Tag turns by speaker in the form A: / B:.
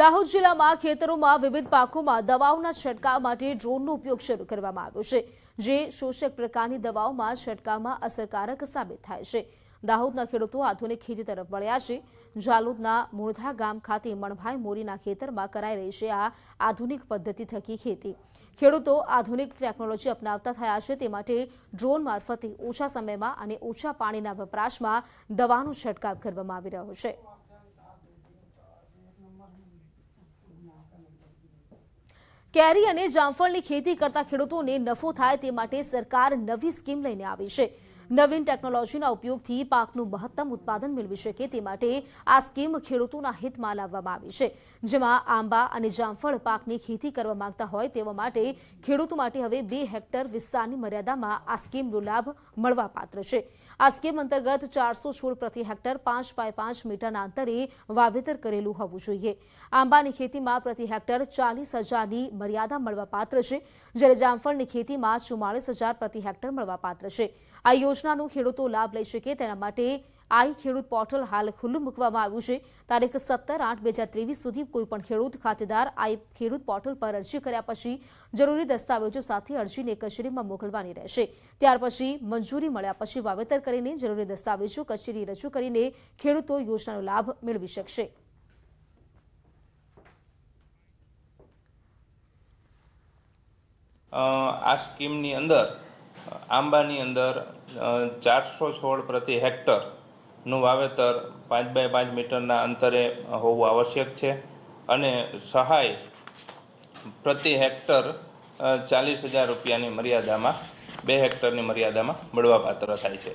A: દાહોદ જિલ્લામાં ખેતરોમાં વિવિધ પાકોમાં દવાઓના છંટકાવ માટે ડ્રોનનો ઉપયોગ શરૂ કરવામાં આવ્યો છે જે શોષક પ્રકારની દવાઓમાં છંટકાવમાં અસરકારક સાબિત થાય છે દાહોદના ખેડૂતો આધુનિક ખેતી તરફ વળ્યા છે જાલોદના મૂળધા ગામ ખાતે મણભાઈ મોરીના ખેતરમાં કરાઈ રહી છે આ આધુનિક પદ્ધતિ થકી ખેતી ખેડૂતો આધુનિક ટેકનોલોજી અપનાવતા થયા છે તે માટે ડ્રોન મારફતે ઓછા સમયમાં અને ઓછા પાણીના વપરાશમાં દવાનો છંટકાવ કરવામાં આવી રહ્યો છે કેરી અને જામફળની ખેતી કરતા ખેડૂતોને નફો થાય તે માટે સરકાર નવી સ્કીમ લઈને આવી છે નવીન ટેકનોલોજીના ઉપયોગથી પાકનું મહત્તમ ઉત્પાદન મેળવી શકે તે માટે આ સ્કીમ ખેડૂતોના હિતમાં લાવવામાં આવી છે જેમાં આંબા અને જામફળ પાકની ખેતી કરવા માંગતા હોય તેવા માટે ખેડૂતો માટે હવે બે હેક્ટર વિસ્તારની મર્યાદામાં આ સ્કીમનો લાભ મળવાપાત્ર છે આ સ્કીમ અંતર્ગત ચારસો છોડ પ્રતિ હેક્ટર પાંચ બાય પાંચ મીટરના અંતરે વાવેતર કરેલું હોવું જોઈએ આંબાની ખેતીમાં પ્રતિ હેક્ટર ચાલીસ હજારની મર્યાદા મળવાપાત્ર છે જ્યારે જામફળની ખેતીમાં ચુમ્માળીસ હજાર પ્રતિ હેક્ટર મળવાપાત્ર છે આ યોજના યોજનાનો ખેડૂતો લાભ લઈ શકે તેના માટે આઈ ખેડૂત પોર્ટલ હાલ ખુલ્લું મૂકવામાં આવ્યું છે તારીખ સત્તર આઠ બે હજાર ત્રેવીસ સુધી કોઈપણ ખેડૂત ખાતેદાર આઈ ખેડૂત પોર્ટલ પર અરજી કર્યા પછી જરૂરી દસ્તાવેજો સાથે અરજીને કચેરીમાં મોકલવાની રહેશે ત્યાર પછી મંજૂરી મળ્યા પછી વાવેતર કરીને જરૂરી દસ્તાવેજો કચેરી રજૂ કરીને ખેડૂતો યોજનાનો લાભ મેળવી શકશે
B: આ સ્કીમની અંદર આંબાની અંદર ચારસો છોડ પ્રતિ હેક્ટરનું વાવેતર પાંચ બાય પાંચ મીટરના અંતરે હોવું આવશ્યક છે અને સહાય પ્રતિ હેક્ટર ચાલીસ હજાર રૂપિયાની મર્યાદામાં બે હેક્ટરની મર્યાદામાં મળવાપાત્ર થાય છે